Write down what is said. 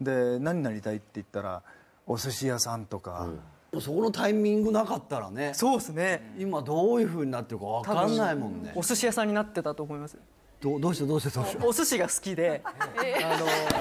で何になりたいって言ったらお寿司屋さんとか、そこのタイミングなかったらねそうですね今どういうふうになってるか分かんないもんねお寿司屋さんになってたと思いますどどうしてどうしてどうしてお寿司が好きで、あの